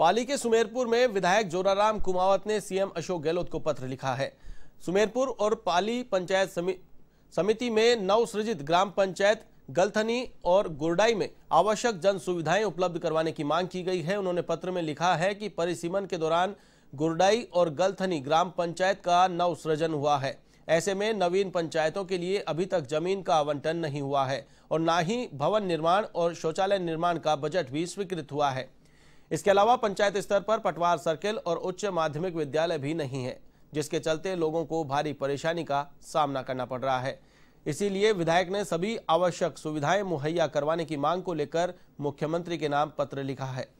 पाली के सुमेरपुर में विधायक जोराराम कुमावत ने सीएम अशोक गहलोत को पत्र लिखा है सुमेरपुर और पाली पंचायत समिति में नवसृजित ग्राम पंचायत गलथनी और गुरडाई में आवश्यक जन सुविधाएं उपलब्ध करवाने की मांग की गई है उन्होंने पत्र में लिखा है कि परिसीमन के दौरान गुरडाई और गलथनी ग्राम पंचायत का नवसृजन हुआ है ऐसे में नवीन पंचायतों के लिए अभी तक जमीन का आवंटन नहीं हुआ है और ना ही भवन निर्माण और शौचालय निर्माण का बजट भी स्वीकृत हुआ है इसके अलावा पंचायत स्तर पर पटवार सर्किल और उच्च माध्यमिक विद्यालय भी नहीं है जिसके चलते लोगों को भारी परेशानी का सामना करना पड़ रहा है इसीलिए विधायक ने सभी आवश्यक सुविधाएं मुहैया करवाने की मांग को लेकर मुख्यमंत्री के नाम पत्र लिखा है